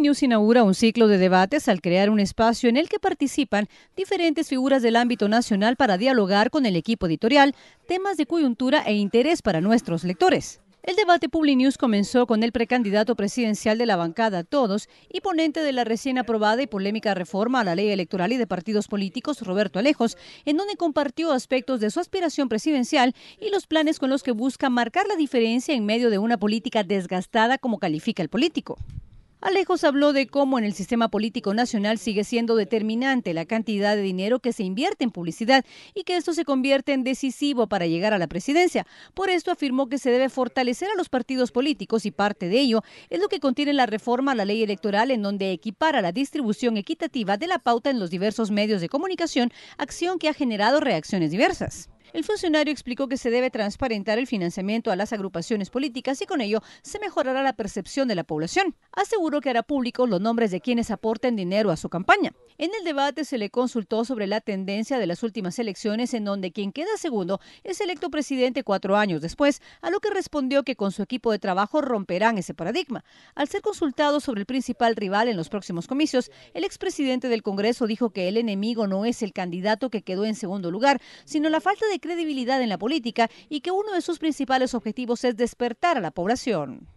News inaugura un ciclo de debates al crear un espacio en el que participan diferentes figuras del ámbito nacional para dialogar con el equipo editorial temas de coyuntura e interés para nuestros lectores. El debate PubliNews comenzó con el precandidato presidencial de la bancada Todos y ponente de la recién aprobada y polémica reforma a la ley electoral y de partidos políticos, Roberto Alejos, en donde compartió aspectos de su aspiración presidencial y los planes con los que busca marcar la diferencia en medio de una política desgastada como califica el político. Alejos habló de cómo en el sistema político nacional sigue siendo determinante la cantidad de dinero que se invierte en publicidad y que esto se convierte en decisivo para llegar a la presidencia. Por esto afirmó que se debe fortalecer a los partidos políticos y parte de ello es lo que contiene la reforma a la ley electoral en donde equipara la distribución equitativa de la pauta en los diversos medios de comunicación, acción que ha generado reacciones diversas. El funcionario explicó que se debe transparentar el financiamiento a las agrupaciones políticas y con ello se mejorará la percepción de la población. Aseguró que hará público los nombres de quienes aporten dinero a su campaña. En el debate se le consultó sobre la tendencia de las últimas elecciones en donde quien queda segundo es electo presidente cuatro años después, a lo que respondió que con su equipo de trabajo romperán ese paradigma. Al ser consultado sobre el principal rival en los próximos comicios, el expresidente del Congreso dijo que el enemigo no es el candidato que quedó en segundo lugar, sino la falta de credibilidad en la política y que uno de sus principales objetivos es despertar a la población.